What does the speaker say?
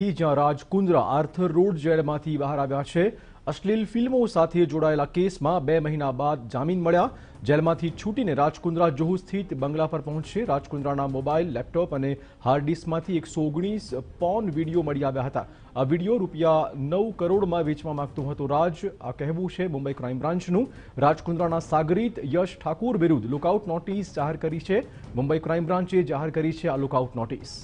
હીજ રાજકુન્દ્રા Arthur road જેરમાંથી બહાર આવ્યા છે અસ્લીલ ફિલ્મો સાથે જોડાયેલા કેસમાં 2 મહિના બાદ જામીન મળ્યા જેરમાંથી છૂટીને રાજકુન્દ્રા જોહૂ સ્થિત બંગલા પર પહોંચે છે રાજકુન્દ્રાના મોબાઈલ લેપટોપ અને હાર્ડ ディスク માંથી 119 પોન વિડિયો મળી આવ્યા હતા આ વિડિયો રૂપિયા 9 કરોડમાં વેચવા માંગતો હતો રાજ આ કહેવું છે મુંબઈ ક્રાઈમ બ્રાન્ચનું રાજકુન્દ્રાના સાગરિત યશ ઠાકોર વિરુદ્ધ લુકઆઉટ નોટિસ જાહેર કરી છે મુંબઈ ક્રાઈમ બ્રાન્ચે જાહેર કરી છે આ લુકઆઉટ નોટિસ